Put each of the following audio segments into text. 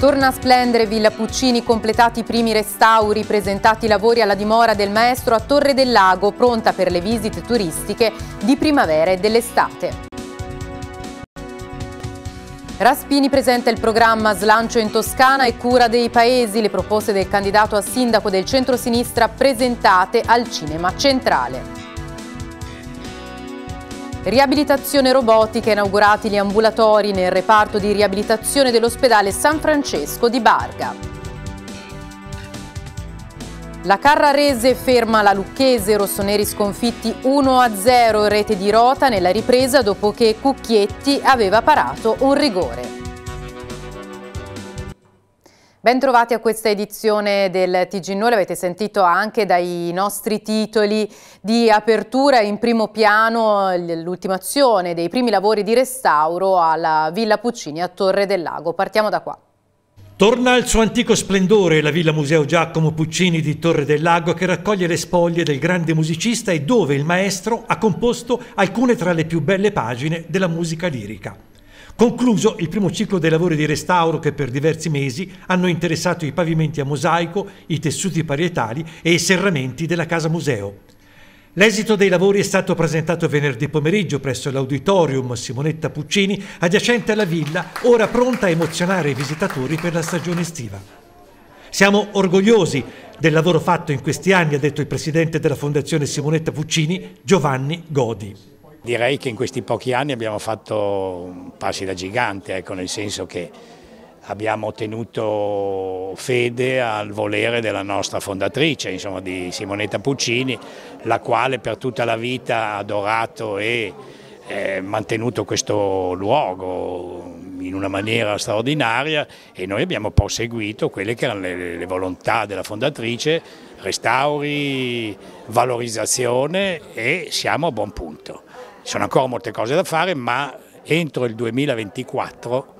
Torna a splendere Villa Puccini, completati i primi restauri, presentati i lavori alla dimora del maestro a Torre del Lago, pronta per le visite turistiche di primavera e dell'estate. Raspini presenta il programma Slancio in Toscana e cura dei paesi, le proposte del candidato a sindaco del centro-sinistra presentate al Cinema Centrale. Riabilitazione robotica inaugurati gli ambulatori nel reparto di riabilitazione dell'ospedale San Francesco di Barga. La Carrarese ferma la Lucchese, rossoneri sconfitti 1-0 rete di Rota nella ripresa dopo che Cucchietti aveva parato un rigore. Bentrovati a questa edizione del TG1, l'avete sentito anche dai nostri titoli di apertura in primo piano l'ultimazione dei primi lavori di restauro alla Villa Puccini a Torre del Lago. Partiamo da qua. Torna al suo antico splendore la Villa Museo Giacomo Puccini di Torre del Lago che raccoglie le spoglie del grande musicista e dove il maestro ha composto alcune tra le più belle pagine della musica lirica. Concluso il primo ciclo dei lavori di restauro che per diversi mesi hanno interessato i pavimenti a mosaico, i tessuti parietali e i serramenti della casa museo. L'esito dei lavori è stato presentato venerdì pomeriggio presso l'auditorium Simonetta Puccini, adiacente alla villa, ora pronta a emozionare i visitatori per la stagione estiva. Siamo orgogliosi del lavoro fatto in questi anni, ha detto il presidente della Fondazione Simonetta Puccini, Giovanni Godi. Direi che in questi pochi anni abbiamo fatto passi da gigante, ecco, nel senso che abbiamo tenuto fede al volere della nostra fondatrice, insomma, di Simonetta Puccini, la quale per tutta la vita ha adorato e eh, mantenuto questo luogo in una maniera straordinaria e noi abbiamo proseguito quelle che erano le, le volontà della fondatrice, restauri, valorizzazione e siamo a buon punto. Ci sono ancora molte cose da fare, ma entro il 2024,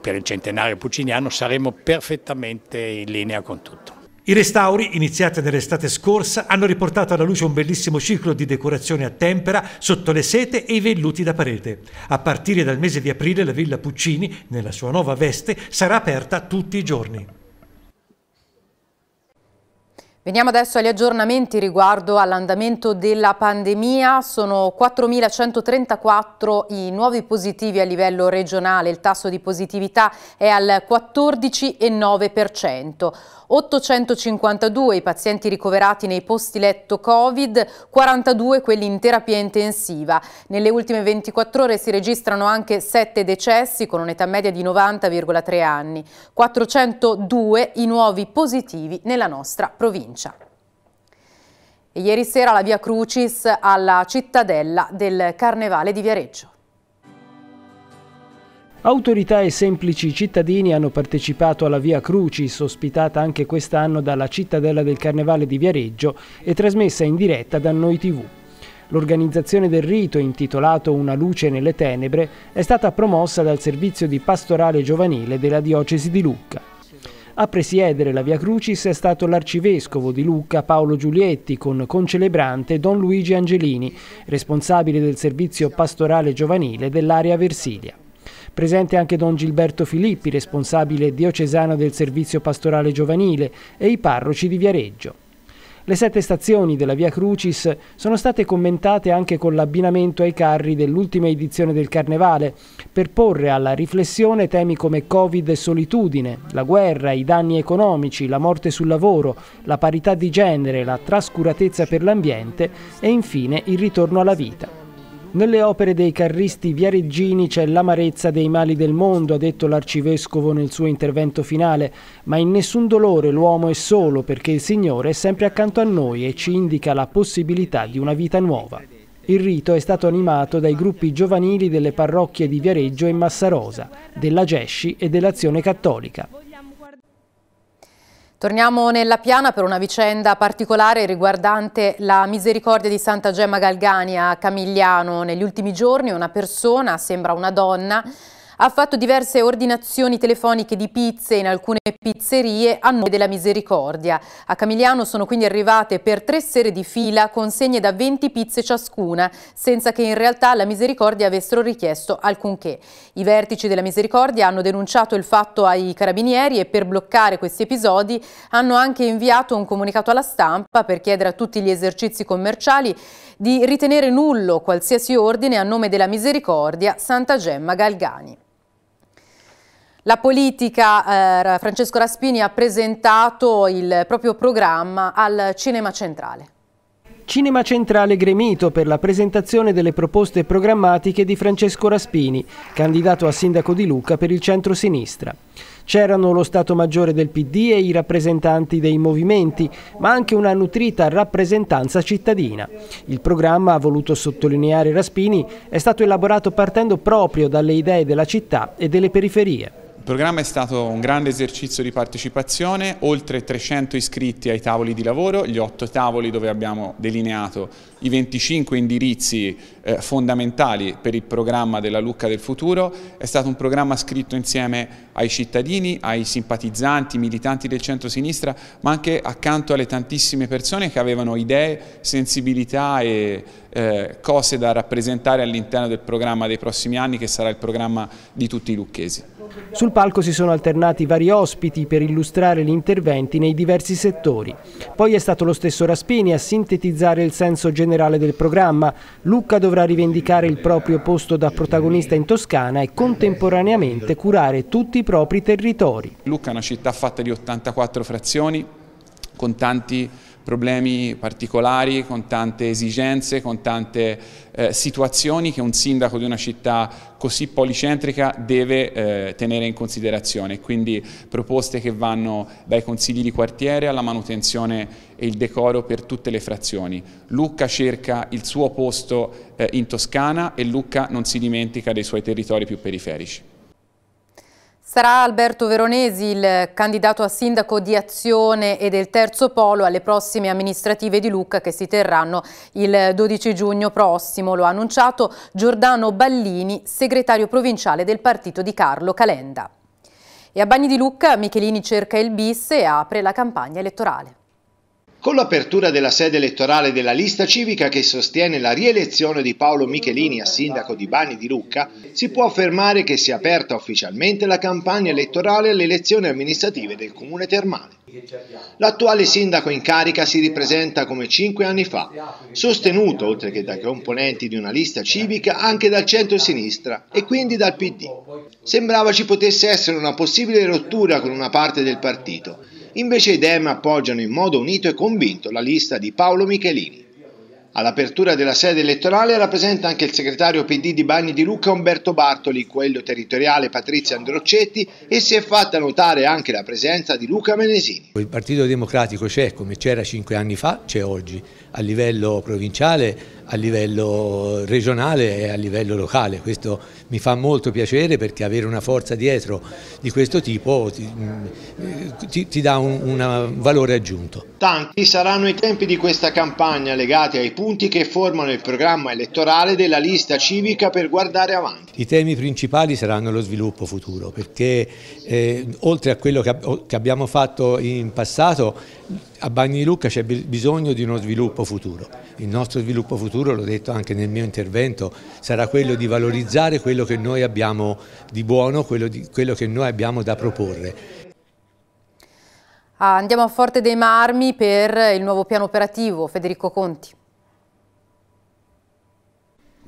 per il centenario pucciniano, saremo perfettamente in linea con tutto. I restauri, iniziati nell'estate scorsa, hanno riportato alla luce un bellissimo ciclo di decorazione a tempera sotto le sete e i velluti da parete. A partire dal mese di aprile la Villa Puccini, nella sua nuova veste, sarà aperta tutti i giorni. Veniamo adesso agli aggiornamenti riguardo all'andamento della pandemia. Sono 4.134 i nuovi positivi a livello regionale, il tasso di positività è al 14,9%. 852 i pazienti ricoverati nei posti letto Covid, 42 quelli in terapia intensiva. Nelle ultime 24 ore si registrano anche 7 decessi con un'età media di 90,3 anni. 402 i nuovi positivi nella nostra provincia provincia. E ieri sera la via Crucis alla cittadella del Carnevale di Viareggio. Autorità e semplici cittadini hanno partecipato alla Via Crucis, ospitata anche quest'anno dalla cittadella del Carnevale di Viareggio e trasmessa in diretta da Noi TV. L'organizzazione del rito, intitolato Una luce nelle tenebre, è stata promossa dal servizio di pastorale giovanile della diocesi di Lucca. A presiedere la Via Crucis è stato l'arcivescovo di Lucca Paolo Giulietti con concelebrante Don Luigi Angelini, responsabile del servizio pastorale giovanile dell'area Versilia. Presente anche Don Gilberto Filippi, responsabile diocesano del servizio pastorale giovanile, e i parroci di Viareggio. Le sette stazioni della Via Crucis sono state commentate anche con l'abbinamento ai carri dell'ultima edizione del Carnevale, per porre alla riflessione temi come Covid e solitudine, la guerra, i danni economici, la morte sul lavoro, la parità di genere, la trascuratezza per l'ambiente e infine il ritorno alla vita. Nelle opere dei carristi viareggini c'è l'amarezza dei mali del mondo, ha detto l'arcivescovo nel suo intervento finale, ma in nessun dolore l'uomo è solo perché il Signore è sempre accanto a noi e ci indica la possibilità di una vita nuova. Il rito è stato animato dai gruppi giovanili delle parrocchie di Viareggio e Massarosa, della Gesci e dell'Azione Cattolica. Torniamo nella piana per una vicenda particolare riguardante la misericordia di Santa Gemma Galgani a Camigliano. Negli ultimi giorni una persona, sembra una donna, ha fatto diverse ordinazioni telefoniche di pizze in alcune pizzerie a nome della misericordia. A Camigliano sono quindi arrivate per tre sere di fila consegne da 20 pizze ciascuna, senza che in realtà la misericordia avessero richiesto alcunché. I vertici della misericordia hanno denunciato il fatto ai carabinieri e per bloccare questi episodi hanno anche inviato un comunicato alla stampa per chiedere a tutti gli esercizi commerciali di ritenere nullo qualsiasi ordine a nome della misericordia Santa Gemma Galgani. La politica, eh, Francesco Raspini ha presentato il proprio programma al Cinema Centrale. Cinema Centrale gremito per la presentazione delle proposte programmatiche di Francesco Raspini, candidato a sindaco di Lucca per il centro-sinistra. C'erano lo Stato Maggiore del PD e i rappresentanti dei movimenti, ma anche una nutrita rappresentanza cittadina. Il programma, ha voluto sottolineare Raspini, è stato elaborato partendo proprio dalle idee della città e delle periferie. Il programma è stato un grande esercizio di partecipazione, oltre 300 iscritti ai tavoli di lavoro, gli 8 tavoli dove abbiamo delineato i 25 indirizzi eh, fondamentali per il programma della Lucca del Futuro. È stato un programma scritto insieme ai cittadini, ai simpatizzanti, militanti del centro-sinistra, ma anche accanto alle tantissime persone che avevano idee, sensibilità e eh, cose da rappresentare all'interno del programma dei prossimi anni che sarà il programma di tutti i lucchesi. Sul palco si sono alternati vari ospiti per illustrare gli interventi nei diversi settori. Poi è stato lo stesso Raspini a sintetizzare il senso generale del programma. Lucca dovrà rivendicare il proprio posto da protagonista in Toscana e contemporaneamente curare tutti i propri territori. Lucca è una città fatta di 84 frazioni con tanti problemi particolari, con tante esigenze, con tante eh, situazioni che un sindaco di una città così policentrica deve eh, tenere in considerazione. Quindi proposte che vanno dai consigli di quartiere alla manutenzione e il decoro per tutte le frazioni. Lucca cerca il suo posto eh, in Toscana e Lucca non si dimentica dei suoi territori più periferici. Sarà Alberto Veronesi il candidato a sindaco di Azione e del Terzo Polo alle prossime amministrative di Lucca che si terranno il 12 giugno prossimo, lo ha annunciato Giordano Ballini, segretario provinciale del partito di Carlo Calenda. E a Bagni di Lucca Michelini cerca il bis e apre la campagna elettorale. Con l'apertura della sede elettorale della lista civica che sostiene la rielezione di Paolo Michelini a sindaco di Bani di Lucca, si può affermare che si è aperta ufficialmente la campagna elettorale alle elezioni amministrative del comune termale. L'attuale sindaco in carica si ripresenta come cinque anni fa, sostenuto, oltre che dai componenti di una lista civica, anche dal centro-sinistra e quindi dal PD. Sembrava ci potesse essere una possibile rottura con una parte del partito, Invece i Dem appoggiano in modo unito e convinto la lista di Paolo Michelini. All'apertura della sede elettorale era presente anche il segretario PD di Bagni di Lucca Umberto Bartoli, quello territoriale Patrizia Androccetti e si è fatta notare anche la presenza di Luca Menesini. Il Partito Democratico c'è come c'era cinque anni fa, c'è oggi a livello provinciale, a livello regionale e a livello locale. Questo mi fa molto piacere perché avere una forza dietro di questo tipo ti, mm, ti, ti dà un, un uh, valore aggiunto. Tanti saranno i tempi di questa campagna legati ai punti che formano il programma elettorale della lista civica per guardare avanti. I temi principali saranno lo sviluppo futuro perché eh, oltre a quello che, che abbiamo fatto in passato a Bagni di Lucca c'è bisogno di uno sviluppo futuro. Il nostro sviluppo futuro, l'ho detto anche nel mio intervento, sarà quello di valorizzare quello che noi abbiamo di buono, quello, di, quello che noi abbiamo da proporre. Ah, andiamo a Forte dei Marmi per il nuovo piano operativo, Federico Conti.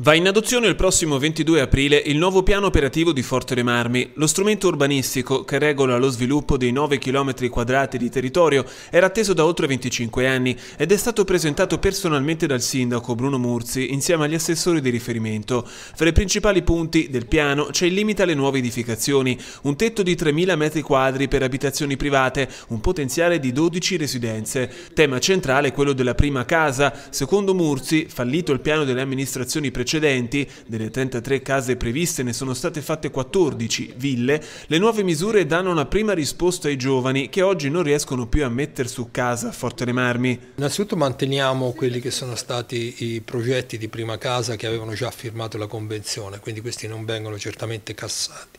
Va in adozione il prossimo 22 aprile il nuovo piano operativo di Forte dei Marmi. Lo strumento urbanistico che regola lo sviluppo dei 9 km 2 di territorio era atteso da oltre 25 anni ed è stato presentato personalmente dal sindaco Bruno Murzi insieme agli assessori di riferimento. Fra i principali punti del piano c'è il limite alle nuove edificazioni, un tetto di 3.000 m2 per abitazioni private, un potenziale di 12 residenze. Tema centrale è quello della prima casa. Secondo Murzi, fallito il piano delle amministrazioni precedenti, precedenti, delle 33 case previste ne sono state fatte 14 ville, le nuove misure danno una prima risposta ai giovani che oggi non riescono più a mettere su casa Forte Le Marmi. Innanzitutto manteniamo quelli che sono stati i progetti di prima casa che avevano già firmato la convenzione, quindi questi non vengono certamente cassati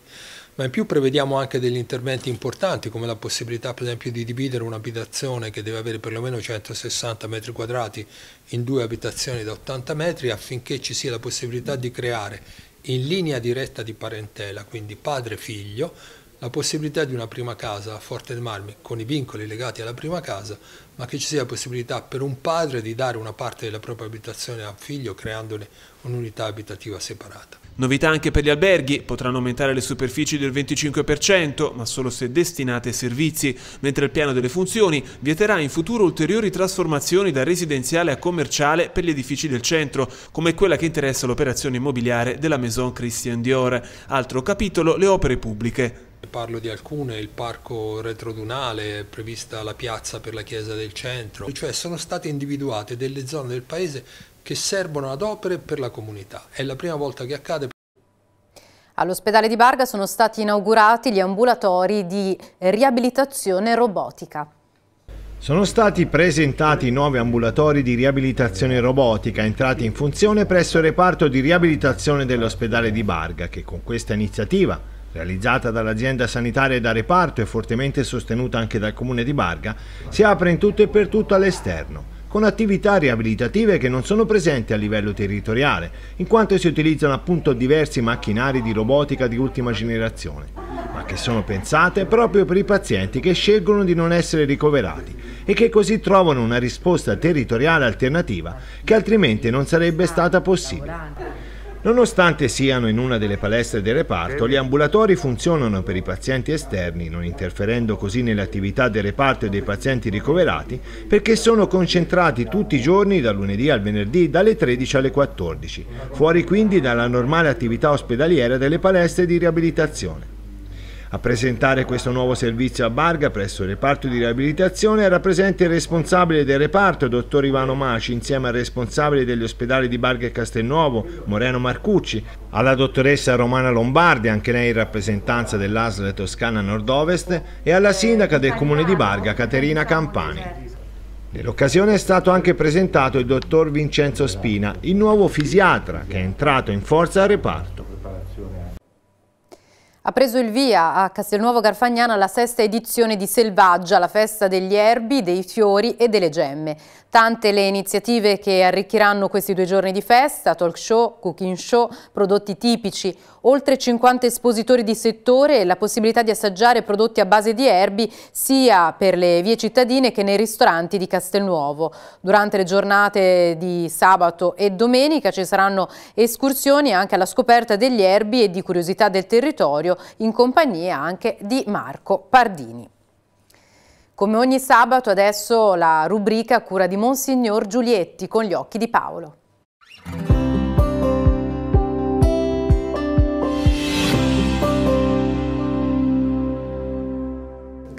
ma in più prevediamo anche degli interventi importanti come la possibilità per esempio di dividere un'abitazione che deve avere perlomeno 160 metri quadrati in due abitazioni da 80 metri affinché ci sia la possibilità di creare in linea diretta di parentela, quindi padre figlio, la possibilità di una prima casa a Forte del Marmi con i vincoli legati alla prima casa, ma che ci sia la possibilità per un padre di dare una parte della propria abitazione al figlio creandone un'unità abitativa separata. Novità anche per gli alberghi, potranno aumentare le superfici del 25%, ma solo se destinate ai servizi, mentre il piano delle funzioni vieterà in futuro ulteriori trasformazioni da residenziale a commerciale per gli edifici del centro, come quella che interessa l'operazione immobiliare della Maison Christian Dior. Altro capitolo, le opere pubbliche. Parlo di alcune, il parco retrodunale, prevista la piazza per la chiesa del centro, cioè sono state individuate delle zone del paese che servono ad opere per la comunità. È la prima volta che accade. All'ospedale di Barga sono stati inaugurati gli ambulatori di riabilitazione robotica. Sono stati presentati nuovi ambulatori di riabilitazione robotica entrati in funzione presso il reparto di riabilitazione dell'ospedale di Barga che con questa iniziativa, realizzata dall'azienda sanitaria e da reparto e fortemente sostenuta anche dal comune di Barga, si apre in tutto e per tutto all'esterno con attività riabilitative che non sono presenti a livello territoriale, in quanto si utilizzano appunto diversi macchinari di robotica di ultima generazione, ma che sono pensate proprio per i pazienti che scelgono di non essere ricoverati e che così trovano una risposta territoriale alternativa che altrimenti non sarebbe stata possibile. Nonostante siano in una delle palestre del reparto, gli ambulatori funzionano per i pazienti esterni, non interferendo così nell'attività del reparto e dei pazienti ricoverati, perché sono concentrati tutti i giorni da lunedì al venerdì dalle 13 alle 14, fuori quindi dalla normale attività ospedaliera delle palestre di riabilitazione. A presentare questo nuovo servizio a Barga presso il reparto di riabilitazione era presente il responsabile del reparto, dottor Ivano Maci, insieme al responsabile degli ospedali di Barga e Castelnuovo, Moreno Marcucci, alla dottoressa Romana Lombardi, anche lei in rappresentanza dell'ASL Toscana Nord-Ovest, e alla sindaca del comune di Barga, Caterina Campani. Nell'occasione è stato anche presentato il dottor Vincenzo Spina, il nuovo fisiatra che è entrato in forza al reparto. Ha preso il via a Castelnuovo Garfagnana la sesta edizione di Selvaggia, la festa degli erbi, dei fiori e delle gemme. Tante le iniziative che arricchiranno questi due giorni di festa, talk show, cooking show, prodotti tipici, oltre 50 espositori di settore e la possibilità di assaggiare prodotti a base di erbi sia per le vie cittadine che nei ristoranti di Castelnuovo. Durante le giornate di sabato e domenica ci saranno escursioni anche alla scoperta degli erbi e di curiosità del territorio in compagnia anche di Marco Pardini. Come ogni sabato adesso la rubrica cura di Monsignor Giulietti con gli occhi di Paolo.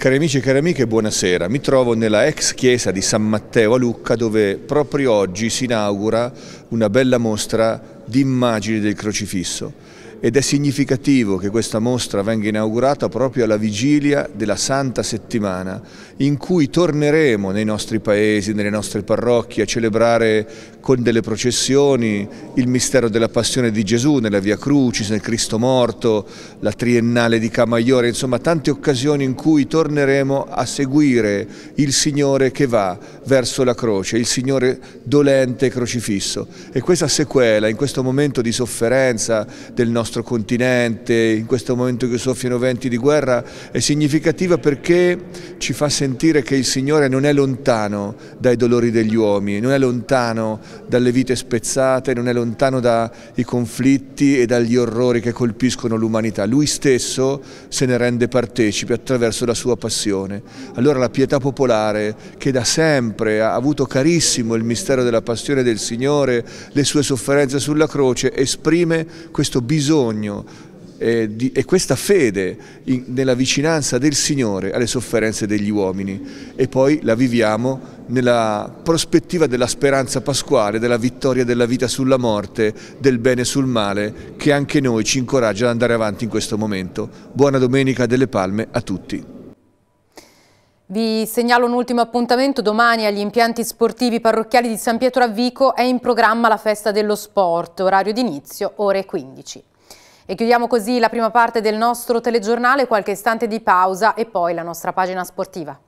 Cari amici e cari amiche, buonasera. Mi trovo nella ex chiesa di San Matteo a Lucca dove proprio oggi si inaugura una bella mostra di immagini del crocifisso ed è significativo che questa mostra venga inaugurata proprio alla vigilia della Santa Settimana in cui torneremo nei nostri paesi, nelle nostre parrocchie a celebrare con delle processioni il mistero della passione di Gesù nella Via Crucis, nel Cristo Morto, la Triennale di Camaiore, insomma tante occasioni in cui torneremo a seguire il Signore che va verso la croce, il Signore dolente crocifisso e questa sequela in questo momento di sofferenza del nostro nostro continente, in questo momento che soffiano venti di guerra, è significativa perché ci fa sentire che il Signore non è lontano dai dolori degli uomini, non è lontano dalle vite spezzate, non è lontano dai conflitti e dagli orrori che colpiscono l'umanità. Lui stesso se ne rende partecipe attraverso la sua passione. Allora la pietà popolare che da sempre ha avuto carissimo il mistero della passione del Signore, le sue sofferenze sulla croce, esprime questo bisogno bisogno eh, di, e questa fede in, nella vicinanza del Signore alle sofferenze degli uomini e poi la viviamo nella prospettiva della speranza pasquale, della vittoria della vita sulla morte, del bene sul male, che anche noi ci incoraggia ad andare avanti in questo momento. Buona domenica delle palme a tutti. Vi segnalo un ultimo appuntamento, domani agli impianti sportivi parrocchiali di San Pietro a Vico è in programma la festa dello sport, orario d'inizio ore 15. E chiudiamo così la prima parte del nostro telegiornale, qualche istante di pausa e poi la nostra pagina sportiva.